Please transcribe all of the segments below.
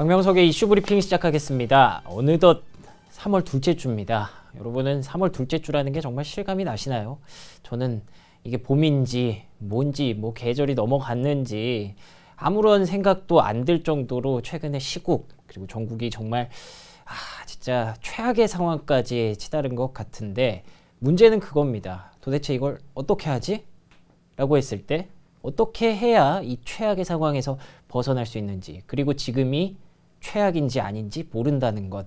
박명석의 이슈 브리핑 시작하겠습니다. 어느덧 3월 둘째 주입니다. 여러분은 3월 둘째 주라는 게 정말 실감이 나시나요? 저는 이게 봄인지 뭔지 뭐 계절이 넘어갔는지 아무런 생각도 안 들 정도로 최근에 시국 그리고 전국이 정말 아 진짜 최악의 상황까지 치달은 것 같은데 문제는 그겁니다. 도대체 이걸 어떻게 하지? 라고 했을 때 어떻게 해야 이 최악의 상황에서 벗어날 수 있는지 그리고 지금이 최악인지 아닌지 모른다는 것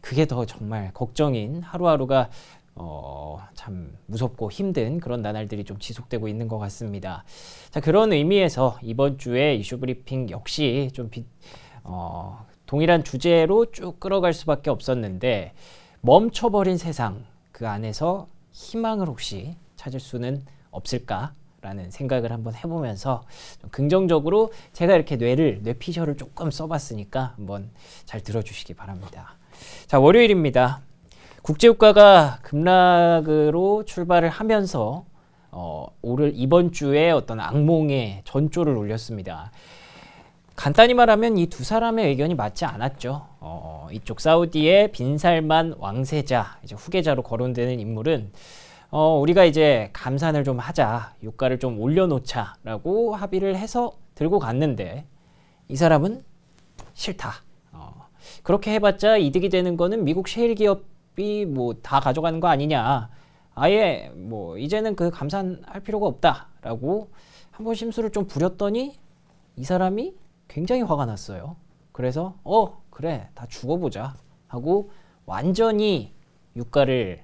그게 더 정말 걱정인 하루하루가 어, 참 무섭고 힘든 그런 나날들이 좀 지속되고 있는 것 같습니다. 자 그런 의미에서 이번 주에 이슈 브리핑 역시 좀 비, 어, 동일한 주제로 쭉 끌어갈 수밖에 없었는데 멈춰버린 세상 그 안에서 희망을 혹시 찾을 수는 없을까 라는 생각을 한번 해보면서 긍정적으로 제가 이렇게 뇌를 뇌피셜을 조금 써봤으니까 한번 잘 들어주시기 바랍니다. 자 월요일입니다. 국제유가가 급락으로 출발을 하면서 어, 오를 이번 주에 어떤 악몽의 전조를 올렸습니다. 간단히 말하면 이 두 사람의 의견이 맞지 않았죠. 어, 어, 이쪽 사우디의 빈살만 왕세자, 이제 후계자로 거론되는 인물은 어, 우리가 이제 감산을 좀 하자, 유가를 좀 올려놓자라고 합의를 해서 들고 갔는데 이 사람은 싫다. 어, 그렇게 해봤자 이득이 되는 거는 미국 셰일 기업이 뭐 다 가져가는 거 아니냐. 아예 뭐 이제는 그 감산할 필요가 없다라고 한 번 심수를 좀 부렸더니 이 사람이 굉장히 화가 났어요. 그래서 어 그래 다 죽어보자 하고 완전히 유가를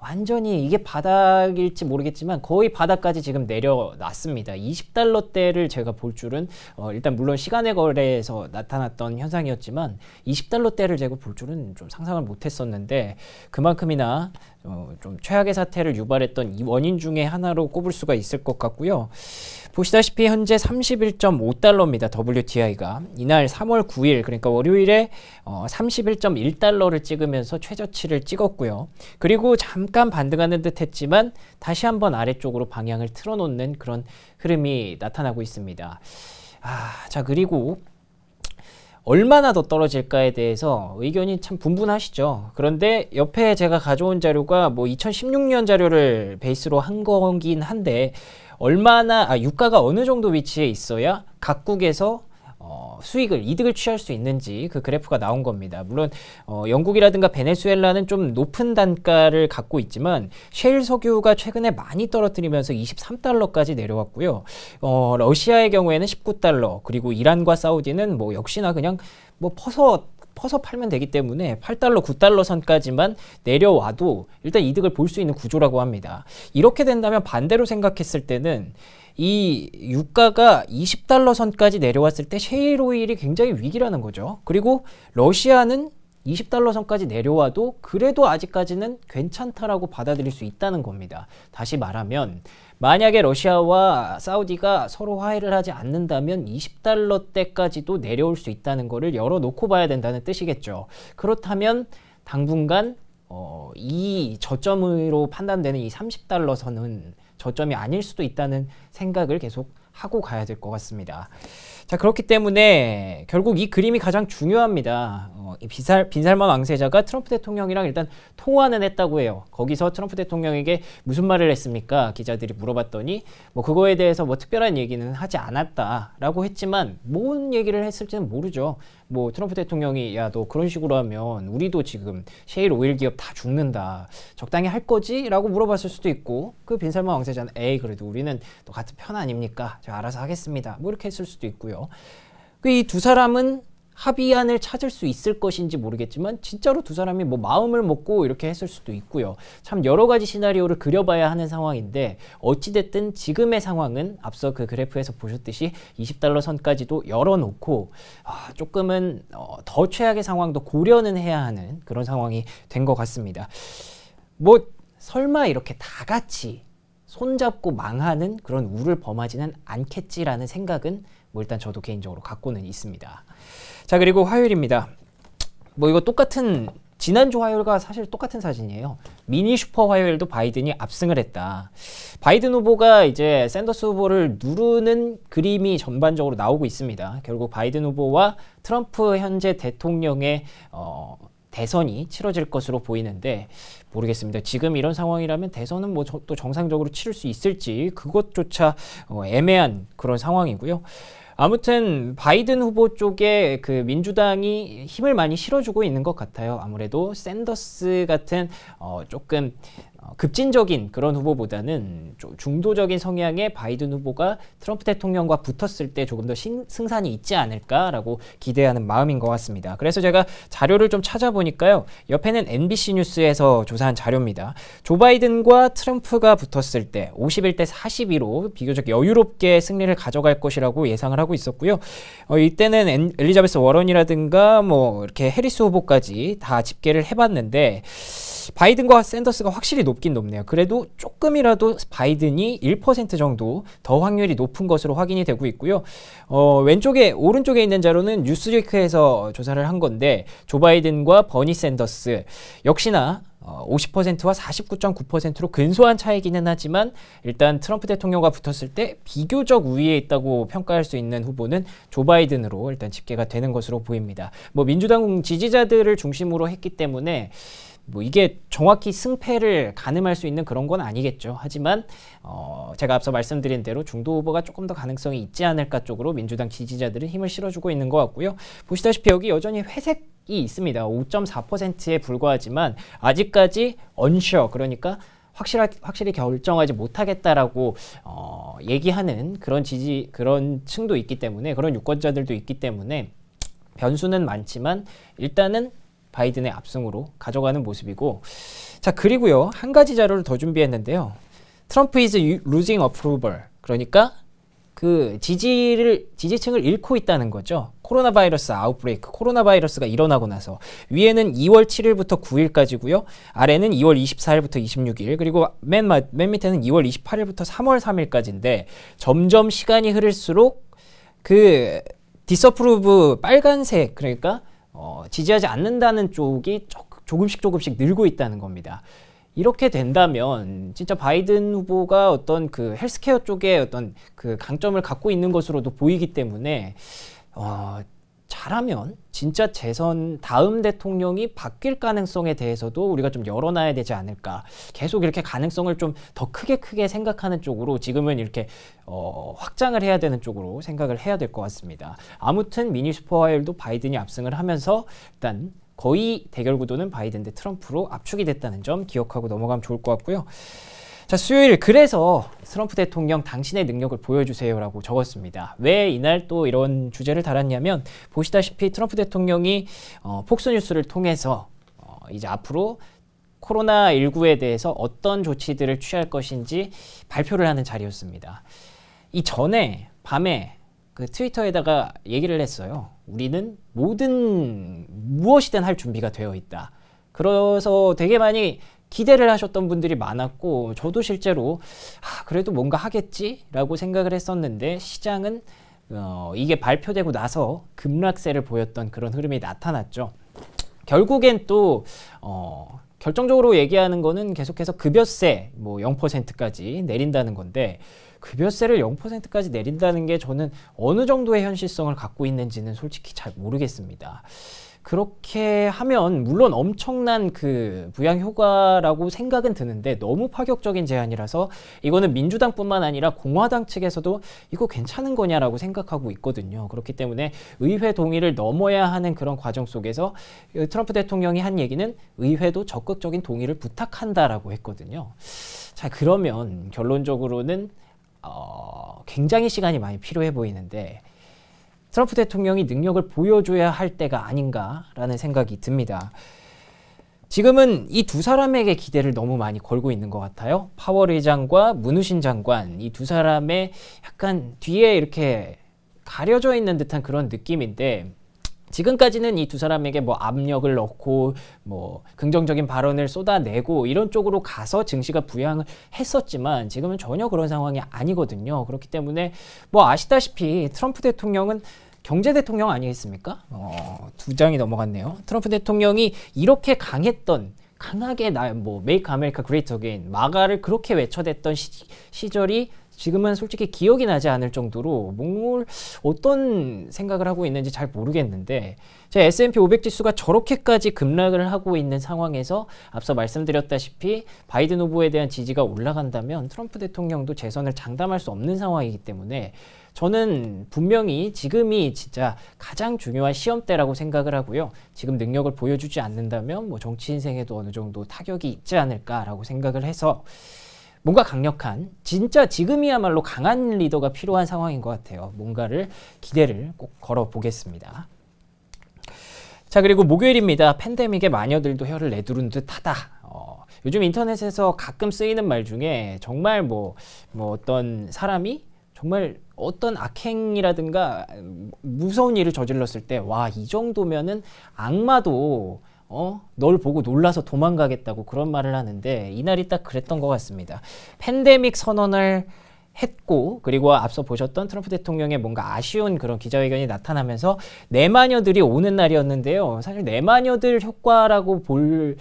완전히 이게 바닥일지 모르겠지만 거의 바닥까지 지금 내려놨습니다. 20달러대를 제가 볼 줄은 어 일단 물론 시간의 거래에서 나타났던 현상이었지만 20달러대를 제가 볼 줄은 좀 상상을 못했었는데 그만큼이나 어, 좀 최악의 사태를 유발했던 이 원인 중에 하나로 꼽을 수가 있을 것 같고요. 보시다시피 현재 31.5달러입니다. WTI가 이날 3월 9일 그러니까 월요일에 어, 31.1달러를 찍으면서 최저치를 찍었고요. 그리고 잠깐 반등하는 듯했지만 다시 한번 아래쪽으로 방향을 틀어놓는 그런 흐름이 나타나고 있습니다. 아, 자 그리고 얼마나 더 떨어질까에 대해서 의견이 참 분분하시죠. 그런데 옆에 제가 가져온 자료가 뭐 2016년 자료를 베이스로 한 거긴 한데 얼마나 아, 유가가 어느 정도 위치에 있어야 각국에서 수익을 이득을 취할 수 있는지 그 그래프가 나온 겁니다. 물론 어, 영국이라든가 베네수엘라는 좀 높은 단가를 갖고 있지만 셰일 석유가 최근에 많이 떨어뜨리면서 23달러까지 내려왔고요. 어, 러시아의 경우에는 19달러 그리고 이란과 사우디는 뭐 역시나 그냥 뭐 퍼서 퍼서 팔면 되기 때문에 8달러, 9달러 선까지만 내려와도 일단 이득을 볼 수 있는 구조라고 합니다. 이렇게 된다면 반대로 생각했을 때는 이 유가가 20달러 선까지 내려왔을 때 셰일 오일이 굉장히 위기라는 거죠. 그리고 러시아는 20달러 선까지 내려와도 그래도 아직까지는 괜찮다라고 받아들일 수 있다는 겁니다. 다시 말하면 만약에 러시아와 사우디가 서로 화해를 하지 않는다면 20달러 때까지도 내려올 수 있다는 것을 열어놓고 봐야 된다는 뜻이겠죠. 그렇다면 당분간 어, 이 저점으로 판단되는 이 30달러 선은 저점이 아닐 수도 있다는 생각을 계속 하고 가야 될 것 같습니다. 자 그렇기 때문에 결국 이 그림이 가장 중요합니다. 어, 이 비살, 빈살만 왕세자가 트럼프 대통령이랑 일단 통화는 했다고 해요. 거기서 트럼프 대통령에게 무슨 말을 했습니까? 기자들이 물어봤더니 뭐 그거에 대해서 뭐 특별한 얘기는 하지 않았다라고 했지만 뭔 얘기를 했을지는 모르죠. 뭐 트럼프 대통령이 야 너 그런 식으로 하면 우리도 지금 셰일 오일 기업 다 죽는다 적당히 할 거지라고 물어봤을 수도 있고 그 빈살만 왕세자는 에이 그래도 우리는 또 같은 편 아닙니까 제가 알아서 하겠습니다 뭐 이렇게 했을 수도 있고요 그 이 두 사람은 합의안을 찾을 수 있을 것인지 모르겠지만 진짜로 두 사람이 뭐 마음을 먹고 이렇게 했을 수도 있고요. 참 여러 가지 시나리오를 그려봐야 하는 상황인데 어찌됐든 지금의 상황은 앞서 그 그래프에서 보셨듯이 20달러 선까지도 열어놓고 아, 조금은 어, 더 최악의 상황도 고려는 해야 하는 그런 상황이 된 것 같습니다. 뭐 설마 이렇게 다 같이 손잡고 망하는 그런 우를 범하지는 않겠지라는 생각은 뭐 일단 저도 개인적으로 갖고는 있습니다. 자 그리고 화요일입니다. 뭐 이거 똑같은 지난주 화요일과 사실 똑같은 사진이에요. 미니 슈퍼 화요일도 바이든이 압승을 했다. 바이든 후보가 이제 샌더스 후보를 누르는 그림이 전반적으로 나오고 있습니다. 결국 바이든 후보와 트럼프 현재 대통령의 어, 대선이 치러질 것으로 보이는데 모르겠습니다. 지금 이런 상황이라면 대선은 뭐 또 정상적으로 치를 수 있을지 그것조차 어, 애매한 그런 상황이고요. 아무튼 바이든 후보 쪽에 그 민주당이 힘을 많이 실어주고 있는 것 같아요. 아무래도 샌더스 같은 어, 조금 어, 급진적인 그런 후보보다는 중도적인 성향의 바이든 후보가 트럼프 대통령과 붙었을 때 조금 더 신, 승산이 있지 않을까라고 기대하는 마음인 것 같습니다. 그래서 제가 자료를 좀 찾아보니까요. 옆에는 MBC 뉴스에서 조사한 자료입니다. 조 바이든과 트럼프가 붙었을 때 51대 42로 비교적 여유롭게 승리를 가져갈 것이라고 예상을 하고 있었고요. 어, 이때는 엔, 엘리자베스 워런이라든가 뭐 이렇게 해리스 후보까지 다 집계를 해봤는데 바이든과 샌더스가 확실히 높긴 높네요. 그래도 조금이라도 바이든이 1% 정도 더 확률이 높은 것으로 확인이 되고 있고요. 어, 왼쪽에 오른쪽에 있는 자료는 뉴스리크에서 조사를 한 건데 조 바이든과 버니 샌더스 역시나 50%와 어, 49.9%로 근소한 차이기는 하지만 일단 트럼프 대통령과 붙었을 때 비교적 우위에 있다고 평가할 수 있는 후보는 조 바이든으로 일단 집계가 되는 것으로 보입니다. 뭐 민주당 지지자들을 중심으로 했기 때문에 뭐 이게 정확히 승패를 가늠할 수 있는 그런 건 아니겠죠. 하지만 어 제가 앞서 말씀드린 대로 중도 후보가 조금 더 가능성이 있지 않을까 쪽으로 민주당 지지자들은 힘을 실어주고 있는 것 같고요. 보시다시피 여기 여전히 회색 이 있습니다. 5.4%에 불과하지만 아직까지 언셔 그러니까 확실하, 확실히 결정하지 못하겠다라고 어, 얘기하는 그런 지지 그런 층도 있기 때문에 그런 유권자들도 있기 때문에 변수는 많지만 일단은 바이든의 압승으로 가져가는 모습이고 자 그리고요 한 가지 자료를 더 준비했는데요 트럼프 is losing approval 그러니까 그 지지를 지지층을 잃고 있다는 거죠. 코로나 바이러스 아웃브레이크, 코로나 바이러스가 일어나고 나서 위에는 2월 7일부터 9일까지고요. 아래는 2월 24일부터 26일, 그리고 맨, 맨 밑에는 2월 28일부터 3월 3일까지인데 점점 시간이 흐를수록 그 디서프루브 빨간색 그러니까 어, 지지하지 않는다는 쪽이 조금씩 조금씩 늘고 있다는 겁니다. 이렇게 된다면 진짜 바이든 후보가 어떤 그 헬스케어 쪽에 어떤 그 강점을 갖고 있는 것으로도 보이기 때문에 어, 잘하면 진짜 재선 다음 대통령이 바뀔 가능성에 대해서도 우리가 좀 열어놔야 되지 않을까. 계속 이렇게 가능성을 좀 더 크게 크게 생각하는 쪽으로 지금은 이렇게 어, 확장을 해야 되는 쪽으로 생각을 해야 될 것 같습니다. 아무튼 미니 슈퍼화일도 바이든이 압승을 하면서 일단 거의 대결 구도는 바이든 대 트럼프로 압축이 됐다는 점 기억하고 넘어가면 좋을 것 같고요. 자, 수요일 그래서 트럼프 대통령 당신의 능력을 보여주세요라고 적었습니다. 왜 이날 또 이런 주제를 달았냐면 보시다시피 트럼프 대통령이 어, 폭스뉴스를 통해서 어, 이제 앞으로 코로나19에 대해서 어떤 조치들을 취할 것인지 발표를 하는 자리였습니다. 이 전에 밤에 그 트위터에다가 얘기를 했어요. 우리는 모든 무엇이든 할 준비가 되어 있다. 그래서 되게 많이 기대를 하셨던 분들이 많았고 저도 실제로 아, 그래도 뭔가 하겠지라고 생각을 했었는데 시장은 어, 이게 발표되고 나서 급락세를 보였던 그런 흐름이 나타났죠. 결국엔 또 어, 결정적으로 얘기하는 거는 계속해서 급여세 뭐 0%까지 내린다는 건데 급여세를 0%까지 내린다는 게 저는 어느 정도의 현실성을 갖고 있는지는 솔직히 잘 모르겠습니다. 그렇게 하면 물론 엄청난 그 부양 효과라고 생각은 드는데 너무 파격적인 제안이라서 이거는 민주당뿐만 아니라 공화당 측에서도 이거 괜찮은 거냐라고 생각하고 있거든요. 그렇기 때문에 의회 동의를 넘어야 하는 그런 과정 속에서 그 트럼프 대통령이 한 얘기는 의회도 적극적인 동의를 부탁한다라고 했거든요. 자 그러면 결론적으로는 어, 굉장히 시간이 많이 필요해 보이는데 트럼프 대통령이 능력을 보여줘야 할 때가 아닌가라는 생각이 듭니다. 지금은 이 두 사람에게 기대를 너무 많이 걸고 있는 것 같아요. 파월 의장과 문우신 장관 이 두 사람의 약간 뒤에 이렇게 가려져 있는 듯한 그런 느낌인데 지금까지는 이 두 사람에게 뭐 압력을 넣고 뭐 긍정적인 발언을 쏟아내고 이런 쪽으로 가서 증시가 부양을 했었지만 지금은 전혀 그런 상황이 아니거든요. 그렇기 때문에 뭐 아시다시피 트럼프 대통령은 경제 대통령 아니겠습니까? 어, 두 장이 넘어갔네요. 트럼프 대통령이 이렇게 강했던 강하게 나뭐 메이크 아메리카 그레이트 어게인 마가를 그렇게 외쳐댔던 시, 시절이 지금은 솔직히 기억이 나지 않을 정도로 목물 어떤 생각을 하고 있는지 잘 모르겠는데 제 S&P 500 지수가 저렇게까지 급락을 하고 있는 상황에서 앞서 말씀드렸다시피 바이든 후보에 대한 지지가 올라간다면 트럼프 대통령도 재선을 장담할 수 없는 상황이기 때문에 저는 분명히 지금이 진짜 가장 중요한 시험대라고 생각을 하고요. 지금 능력을 보여주지 않는다면 뭐 정치 인생에도 어느 정도 타격이 있지 않을까라고 생각을 해서 뭔가 강력한 진짜 지금이야말로 강한 리더가 필요한 상황인 것 같아요. 뭔가를 기대를 꼭 걸어보겠습니다. 자 그리고 목요일입니다. 팬데믹에 마녀들도 혀를 내두른 듯하다. 어, 요즘 인터넷에서 가끔 쓰이는 말 중에 정말 뭐, 뭐 어떤 사람이 정말 어떤 악행이라든가 무서운 일을 저질렀을 때 와 이 정도면은 악마도 어? 널 보고 놀라서 도망가겠다고 그런 말을 하는데 이날이 딱 그랬던 것 같습니다. 팬데믹 선언을 했고 그리고 앞서 보셨던 트럼프 대통령의 뭔가 아쉬운 그런 기자회견이 나타나면서 내마녀들이 오는 날이었는데요. 사실 내마녀들 효과라고 볼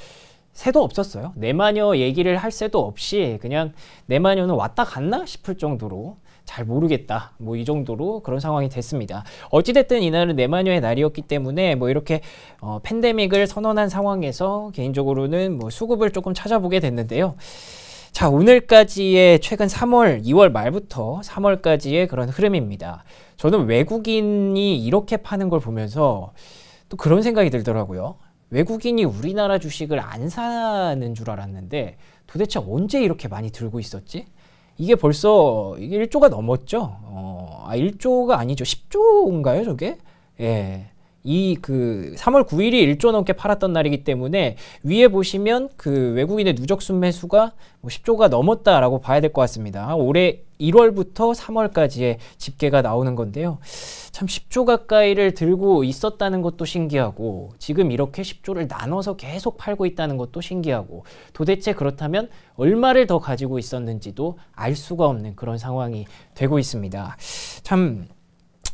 새도 없었어요. 내마녀 얘기를 할 새도 없이 그냥 내마녀는 왔다 갔나 싶을 정도로 잘 모르겠다. 뭐 이 정도로 그런 상황이 됐습니다. 어찌됐든 이날은 네마녀의 날이었기 때문에 뭐 이렇게 어, 팬데믹을 선언한 상황에서 개인적으로는 뭐 수급을 조금 찾아보게 됐는데요. 자, 오늘까지의 최근 3월, 2월 말부터 3월까지의 그런 흐름입니다. 저는 외국인이 이렇게 파는 걸 보면서 또 그런 생각이 들더라고요. 외국인이 우리나라 주식을 안 사는 줄 알았는데 도대체 언제 이렇게 많이 들고 있었지? 이게 벌써 이게 1조가 넘었죠. 어, 아 1조가 아니죠. 10조인가요, 저게? 예. 이그 3월 9일이 1조 넘게 팔았던 날이기 때문에 위에 보시면 그 외국인의 누적 순매수가 뭐 10조가 넘었다라고 봐야 될 것 같습니다. 올해 1월부터 3월까지의 집계가 나오는 건데요. 참 10조 가까이를 들고 있었다는 것도 신기하고 지금 이렇게 10조를 나눠서 계속 팔고 있다는 것도 신기하고 도대체 그렇다면 얼마를 더 가지고 있었는지도 알 수가 없는 그런 상황이 되고 있습니다. 참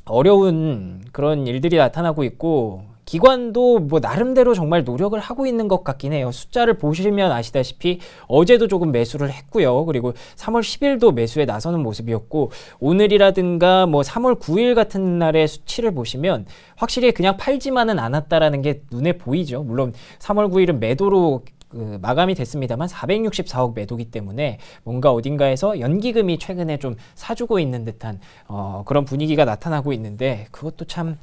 어려운 그런 일들이 나타나고 있고 기관도 뭐 나름대로 정말 노력을 하고 있는 것 같긴 해요. 숫자를 보시면 아시다시피 어제도 조금 매수를 했고요. 그리고 3월 10일도 매수에 나서는 모습이었고 오늘이라든가 뭐 3월 9일 같은 날의 수치를 보시면 확실히 그냥 팔지만은 않았다라는 게 눈에 보이죠. 물론 3월 9일은 매도로 그 마감이 됐습니다만 464억 매도기 때문에 뭔가 어딘가에서 연기금이 최근에 좀 사주고 있는 듯한 어, 그런 분위기가 나타나고 있는데 그것도 참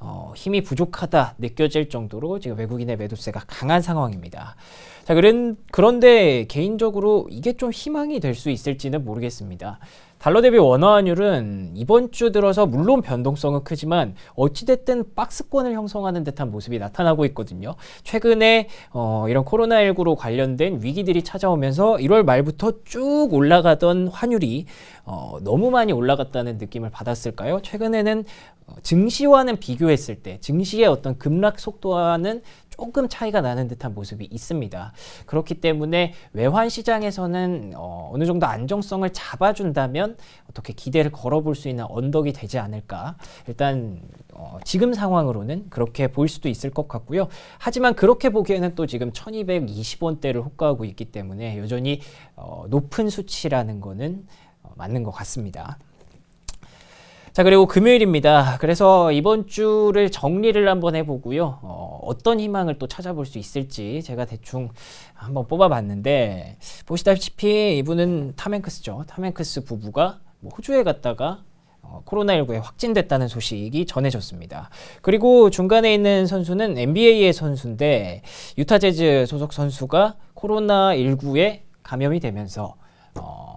어, 힘이 부족하다 느껴질 정도로 지금 외국인의 매도세가 강한 상황입니다. 자, 그런, 그런데 개인적으로 이게 좀 희망이 될 수 있을지는 모르겠습니다. 달러 대비 원화환율은 이번 주 들어서 물론 변동성은 크지만 어찌됐든 박스권을 형성하는 듯한 모습이 나타나고 있거든요. 최근에 어, 이런 코로나19로 관련된 위기들이 찾아오면서 1월 말부터 쭉 올라가던 환율이 어, 너무 많이 올라갔다는 느낌을 받았을까요? 최근에는 어, 증시와는 비교했을 때 증시의 어떤 급락 속도와는 조금 차이가 나는 듯한 모습이 있습니다. 그렇기 때문에 외환 시장에서는 어, 느 정도 안정성을 잡아준다면 어떻게 기대를 걸어볼 수 있는 언덕이 되지 않을까. 일단 어, 지금 상황으로는 그렇게 볼 수도 있을 것 같고요. 하지만 그렇게 보기에는 또 지금 1220원대를 호가하고 있기 때문에 여전히 어, 높은 수치라는 거는 맞는 것 같습니다. 자 그리고 금요일입니다. 그래서 이번 주를 정리를 한번 해보고요. 어, 떤 희망을 또 찾아볼 수 있을지 제가 대충 한번 뽑아봤는데 보시다시피 이분은 타멘크스죠. 타멘크스 부부가 뭐 호주에 갔다가 어, 코로나19에 확진됐다는 소식이 전해졌습니다. 그리고 중간에 있는 선수는 NBA의 선수인데 유타 재즈 소속 선수가 코로나19에 감염이 되면서 어,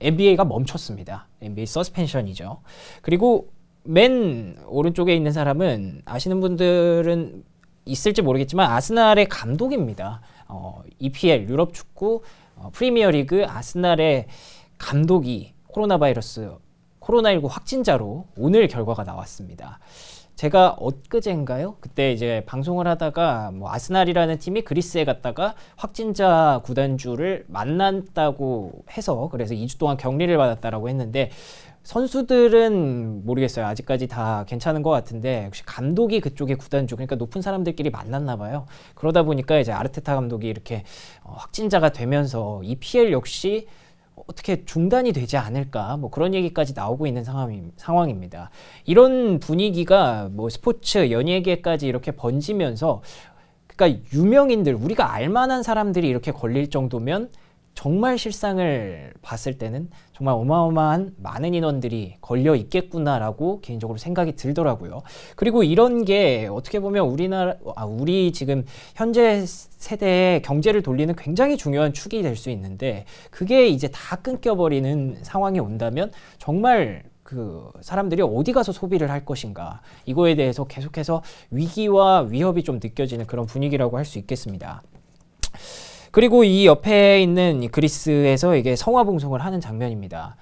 NBA가 멈췄습니다. NBA 서스펜션이죠. 그리고 맨 오른쪽에 있는 사람은 아시는 분들은 있을지 모르겠지만 아스날의 감독입니다. 어, EPL 유럽 축구 어, 프리미어 리그 아스날의 감독이 코로나 바이러스 코로나19 확진자로 오늘 결과가 나왔습니다. 제가 엊그제인가요? 그때 이제 방송을 하다가 뭐 아스날이라는 팀이 그리스에 갔다가 확진자 구단주를 만났다고 해서 그래서 2주 동안 격리를 받았다라고 했는데 선수들은 모르겠어요. 아직까지 다 괜찮은 것 같은데 혹시 감독이 그쪽에 구단주 그러니까 높은 사람들끼리 만났나 봐요. 그러다 보니까 이제 아르테타 감독이 이렇게 어, 확진자가 되면서 이 PL 역시 어떻게 중단이 되지 않을까 뭐 그런 얘기까지 나오고 있는 상황, 상황입니다. 이런 분위기가 뭐 스포츠 연예계까지 이렇게 번지면서 그러니까 유명인들 우리가 알만한 사람들이 이렇게 걸릴 정도면 정말 실상을 봤을 때는 정말 어마어마한 많은 인원들이 걸려 있겠구나라고 개인적으로 생각이 들더라고요. 그리고 이런 게 어떻게 보면 우리나라, 아, 우리 지금 현재 세대의 경제를 돌리는 굉장히 중요한 축이 될 수 있는데 그게 이제 다 끊겨버리는 상황이 온다면 정말 그 사람들이 어디 가서 소비를 할 것인가 이거에 대해서 계속해서 위기와 위협이 좀 느껴지는 그런 분위기라고 할 수 있겠습니다. 그리고 이 옆에 있는 그리스에서 이게 성화 봉송을 하는 장면입니다.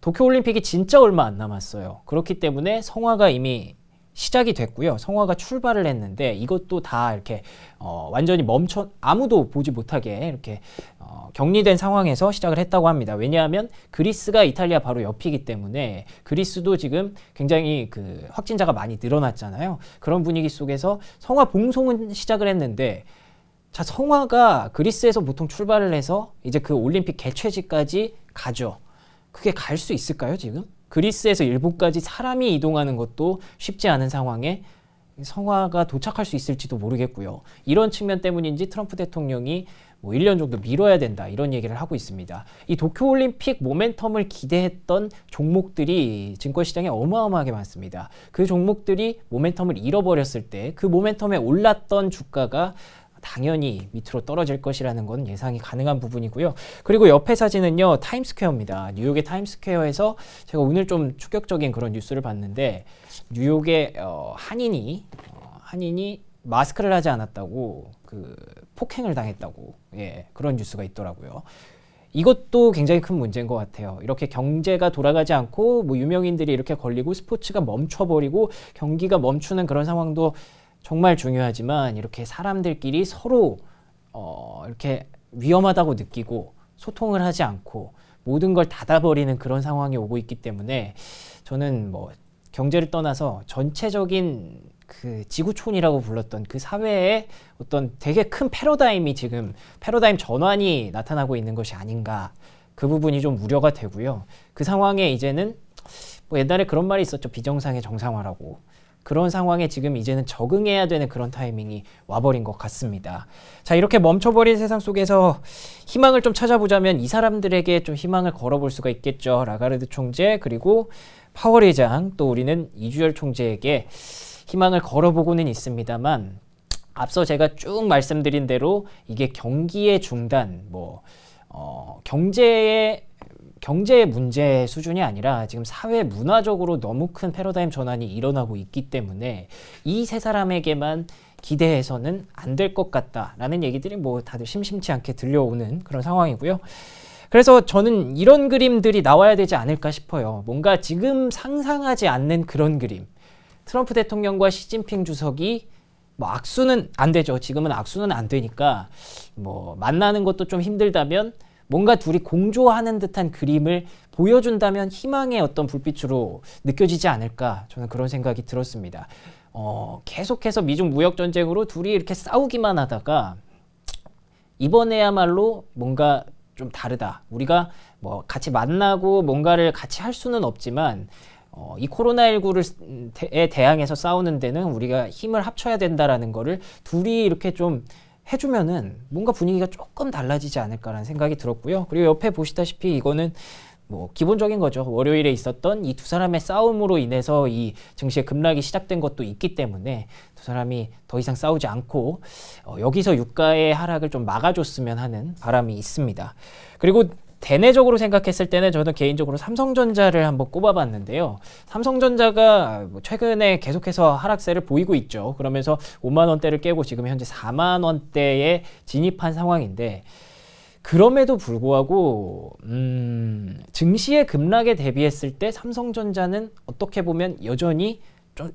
도쿄 올림픽이 진짜 얼마 안 남았어요. 그렇기 때문에 성화가 이미 시작이 됐고요. 성화가 출발을 했는데 이것도 다 이렇게 어 완전히 멈춰 아무도 보지 못하게 이렇게 어 격리된 상황에서 시작을 했다고 합니다. 왜냐하면 그리스가 이탈리아 바로 옆이기 때문에 그리스도 지금 굉장히 그 확진자가 많이 늘어났잖아요. 그런 분위기 속에서 성화 봉송은 시작을 했는데 자, 성화가 그리스에서 보통 출발을 해서 이제 그 올림픽 개최지까지 가죠. 그게 갈 수 있을까요, 지금? 그리스에서 일본까지 사람이 이동하는 것도 쉽지 않은 상황에 성화가 도착할 수 있을지도 모르겠고요. 이런 측면 때문인지 트럼프 대통령이 뭐 1년 정도 미뤄야 된다 이런 얘기를 하고 있습니다. 이 도쿄올림픽 모멘텀을 기대했던 종목들이 증권시장에 어마어마하게 많습니다. 그 종목들이 모멘텀을 잃어버렸을 때 그 모멘텀에 올랐던 주가가 당연히 밑으로 떨어질 것이라는 건 예상이 가능한 부분이고요. 그리고 옆에 사진은요. 타임스퀘어입니다. 뉴욕의 타임스퀘어에서 제가 오늘 좀 충격적인 그런 뉴스를 봤는데 뉴욕의 어, 한인이 어, 한인이 마스크를 하지 않았다고 그 폭행을 당했다고 예, 그런 뉴스가 있더라고요. 이것도 굉장히 큰 문제인 것 같아요. 이렇게 경제가 돌아가지 않고 뭐 유명인들이 이렇게 걸리고 스포츠가 멈춰버리고 경기가 멈추는 그런 상황도 정말 중요하지만 이렇게 사람들끼리 서로 어, 이렇게 위험하다고 느끼고 소통을 하지 않고 모든 걸 닫아버리는 그런 상황이 오고 있기 때문에 저는 뭐 경제를 떠나서 전체적인 그 지구촌이라고 불렀던 그 사회의 어떤 되게 큰 패러다임이 지금 패러다임 전환이 나타나고 있는 것이 아닌가 그 부분이 좀 우려가 되고요. 그 상황에 이제는 뭐 옛날에 그런 말이 있었죠. 비정상의 정상화라고. 그런 상황에 지금 이제는 적응해야 되는 그런 타이밍이 와버린 것 같습니다. 자, 이렇게 멈춰버린 세상 속에서 희망을 좀 찾아보자면 이 사람들에게 좀 희망을 걸어볼 수가 있겠죠. 라가르드 총재, 그리고 파월 의장또 우리는 이주열 총재에게 희망을 걸어보고는 있습니다만 앞서 제가 쭉 말씀드린 대로 이게 경기의 중단, 뭐, 어, 경제의 경제 문제 수준이 아니라 지금 사회 문화적으로 너무 큰 패러다임 전환이 일어나고 있기 때문에 이 세 사람에게만 기대해서는 안 될 것 같다라는 얘기들이 뭐 다들 심심치 않게 들려오는 그런 상황이고요. 그래서 저는 이런 그림들이 나와야 되지 않을까 싶어요. 뭔가 지금 상상하지 않는 그런 그림. 트럼프 대통령과 시진핑 주석이 뭐 악수는 안 되죠. 지금은 악수는 안 되니까 뭐 만나는 것도 좀 힘들다면 뭔가 둘이 공조하는 듯한 그림을 보여준다면 희망의 어떤 불빛으로 느껴지지 않을까 저는 그런 생각이 들었습니다. 어, 계속해서 미중 무역 전쟁으로 둘이 이렇게 싸우기만 하다가 이번에야말로 뭔가 좀 다르다. 우리가 뭐 같이 만나고 뭔가를 같이 할 수는 없지만 어, 이 코로나19를 대, 대항해서 싸우는 데는 우리가 힘을 합쳐야 된다라는 거를 둘이 이렇게 좀 해주면은 뭔가 분위기가 조금 달라지지 않을까라는 생각이 들었고요. 그리고 옆에 보시다시피 이거는 뭐 기본적인 거죠. 월요일에 있었던 이 두 사람의 싸움으로 인해서 이 증시의 급락이 시작된 것도 있기 때문에 두 사람이 더 이상 싸우지 않고 어, 여기서 유가의 하락을 좀 막아줬으면 하는 바람이 있습니다. 그리고 대내적으로 생각했을 때는 저는 개인적으로 삼성전자를 한번 꼽아봤는데요. 삼성전자가 아, 뭐 최근에 계속해서 하락세를 보이고 있죠. 그러면서 5만 원대를 깨고 지금 현재 4만 원대에 진입한 상황인데 그럼에도 불구하고 음, 증시의 급락에 대비했을 때 삼성전자는 어떻게 보면 여전히 좀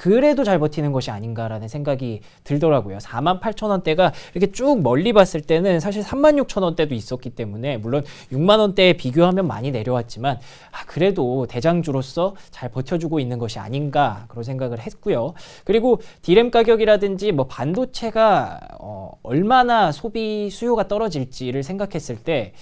그래도 잘 버티는 것이 아닌가라는 생각이 들더라고요. 4만 8천 원대가 이렇게 쭉 멀리 봤을 때는 사실 3만 6천 원대도 있었기 때문에 물론 6만 원대에 비교하면 많이 내려왔지만 아, 그래도 대장주로서 잘 버텨주고 있는 것이 아닌가 그런 생각을 했고요. 그리고 디램 가격이라든지 뭐 반도체가 어, 얼마나 소비 수요가 떨어질지를 생각했을 때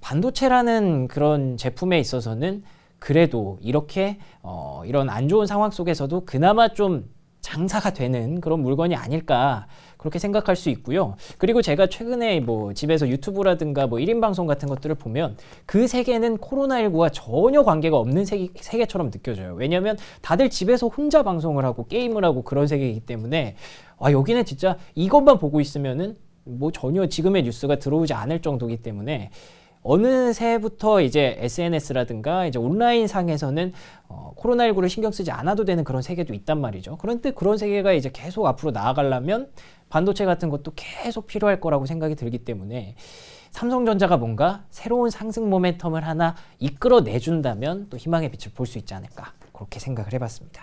반도체라는 그런 제품에 있어서는 그래도 이렇게 어, 이런 안 좋은 상황 속에서도 그나마 좀 장사가 되는 그런 물건이 아닐까 그렇게 생각할 수 있고요. 그리고 제가 최근에 뭐 집에서 유튜브라든가 뭐 1인 방송 같은 것들을 보면 그 세계는 코로나19와 전혀 관계가 없는 세계, 처럼 느껴져요. 왜냐면 다들 집에서 혼자 방송을 하고 게임을 하고 그런 세계이기 때문에 아, 여기는 진짜 이것만 보고 있으면은 뭐 전혀 지금의 뉴스가 들어오지 않을 정도이기 때문에 어느새부터 이제 SNS라든가 이제 온라인 상에서는 어, 코로나19를 신경 쓰지 않아도 되는 그런 세계도 있단 말이죠. 그런데 그런 세계가 이제 계속 앞으로 나아가려면 반도체 같은 것도 계속 필요할 거라고 생각이 들기 때문에 삼성전자가 뭔가 새로운 상승 모멘텀을 하나 이끌어내준다면 또 희망의 빛을 볼 수 있지 않을까 그렇게 생각을 해봤습니다.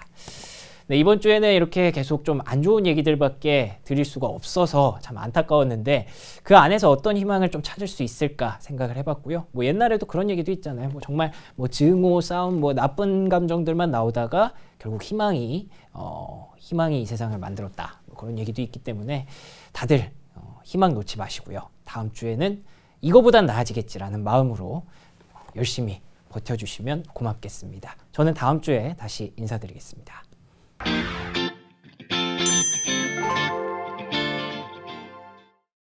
네, 이번 주에는 이렇게 계속 좀 안 좋은 얘기들밖에 드릴 수가 없어서 참 안타까웠는데 그 안에서 어떤 희망을 좀 찾을 수 있을까 생각을 해봤고요. 뭐 옛날에도 그런 얘기도 있잖아요. 뭐 정말 뭐 증오, 싸움, 뭐 나쁜 감정들만 나오다가 결국 희망이 어, 희망이 이 세상을 만들었다. 뭐 그런 얘기도 있기 때문에 다들 어, 희망 놓지 마시고요. 다음 주에는 이거보단 나아지겠지라는 마음으로 열심히 버텨주시면 고맙겠습니다. 저는 다음 주에 다시 인사드리겠습니다. Thank you.